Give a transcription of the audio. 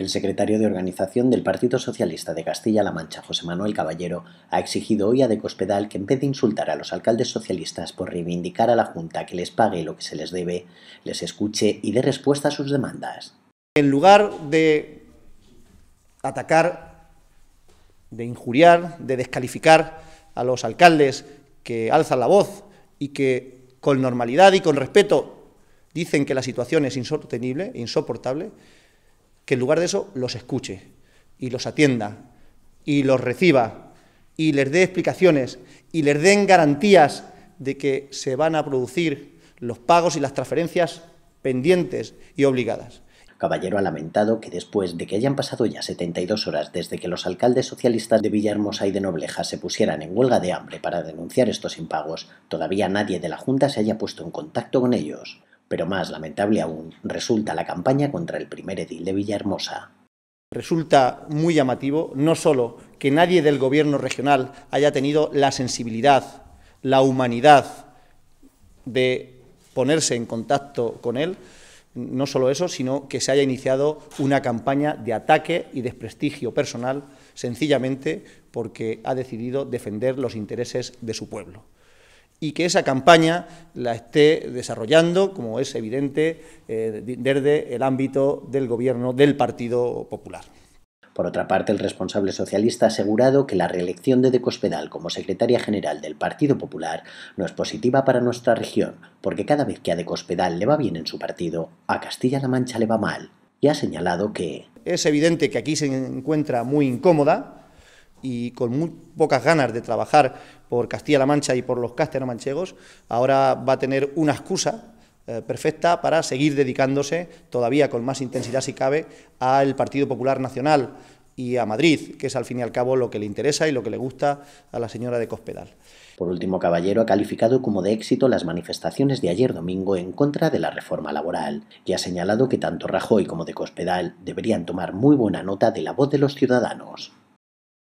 El secretario de organización del Partido Socialista de Castilla-La Mancha, José Manuel Caballero, ha exigido hoy a De Cospedal que en vez de insultar a los alcaldes socialistas por reivindicar a la Junta que les pague lo que se les debe, les escuche y dé respuesta a sus demandas. En lugar de atacar, de injuriar, de descalificar a los alcaldes que alzan la voz y que con normalidad y con respeto dicen que la situación es insostenible, insoportable, que en lugar de eso los escuche y los atienda y los reciba y les dé explicaciones y les den garantías de que se van a producir los pagos y las transferencias pendientes y obligadas. Caballero ha lamentado que después de que hayan pasado ya 72 horas desde que los alcaldes socialistas de Villahermosa y de Nobleja se pusieran en huelga de hambre para denunciar estos impagos, todavía nadie de la Junta se haya puesto en contacto con ellos. Pero más lamentable aún resulta la campaña contra el primer edil de Villahermosa. Resulta muy llamativo no solo que nadie del gobierno regional haya tenido la sensibilidad, la humanidad de ponerse en contacto con él, no solo eso, sino que se haya iniciado una campaña de ataque y desprestigio personal, sencillamente porque ha decidido defender los intereses de su pueblo y que esa campaña la esté desarrollando, como es evidente, eh, desde el ámbito del gobierno del Partido Popular. Por otra parte, el responsable socialista ha asegurado que la reelección de De Cospedal como secretaria general del Partido Popular no es positiva para nuestra región, porque cada vez que a De Cospedal le va bien en su partido, a Castilla-La Mancha le va mal. Y ha señalado que... Es evidente que aquí se encuentra muy incómoda, y con muy pocas ganas de trabajar por Castilla-La Mancha y por los castellano-manchegos, ahora va a tener una excusa eh, perfecta para seguir dedicándose todavía con más intensidad si cabe al Partido Popular Nacional y a Madrid, que es al fin y al cabo lo que le interesa y lo que le gusta a la señora de Cospedal. Por último, Caballero ha calificado como de éxito las manifestaciones de ayer domingo en contra de la reforma laboral y ha señalado que tanto Rajoy como de Cospedal deberían tomar muy buena nota de la voz de los ciudadanos.